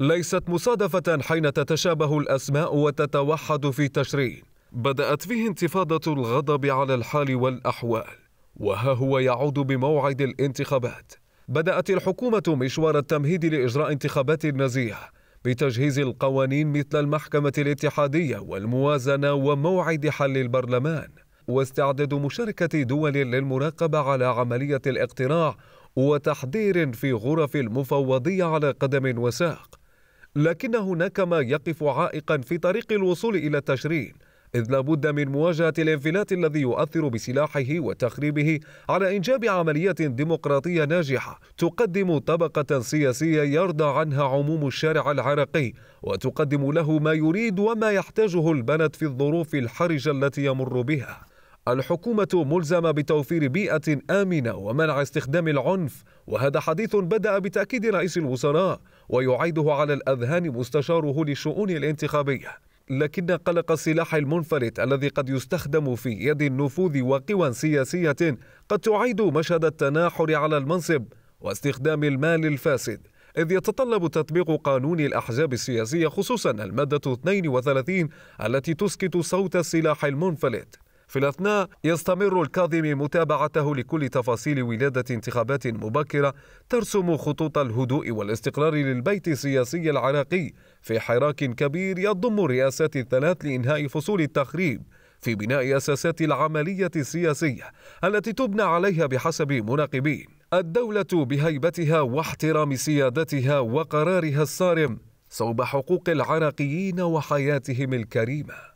ليست مصادفة حين تتشابه الأسماء وتتوحد في تشرين بدأت فيه انتفاضة الغضب على الحال والأحوال وها هو يعود بموعد الانتخابات بدأت الحكومة مشوار التمهيد لإجراء انتخابات نزيهة بتجهيز القوانين مثل المحكمة الاتحادية والموازنة وموعد حل البرلمان واستعداد مشاركة دول للمراقبة على عملية الاقتراع وتحضير في غرف المفوضية على قدم وساق لكن هناك ما يقف عائقا في طريق الوصول إلى التشرين إذ لابد من مواجهة الانفلات الذي يؤثر بسلاحه وتخريبه على إنجاب عملية ديمقراطية ناجحة تقدم طبقة سياسية يرضى عنها عموم الشارع العراقي وتقدم له ما يريد وما يحتاجه البلد في الظروف الحرجة التي يمر بها الحكومة ملزمة بتوفير بيئة آمنة ومنع استخدام العنف وهذا حديث بدأ بتأكيد رئيس الوزراء ويعيده على الأذهان مستشاره للشؤون الانتخابية لكن قلق السلاح المنفلت الذي قد يستخدم في يد النفوذ وقوى سياسية قد تعيد مشهد التناحر على المنصب واستخدام المال الفاسد إذ يتطلب تطبيق قانون الأحزاب السياسية خصوصا المادة 32 التي تسكت صوت السلاح المنفلت في الأثناء يستمر الكاظمي متابعته لكل تفاصيل ولادة انتخابات مبكرة ترسم خطوط الهدوء والاستقرار للبيت السياسي العراقي في حراك كبير يضم الرئاسات الثلاث لإنهاء فصول التخريب في بناء أساسات العملية السياسية التي تبنى عليها بحسب مناقبين الدولة بهيبتها واحترام سيادتها وقرارها الصارم صوب حقوق العراقيين وحياتهم الكريمه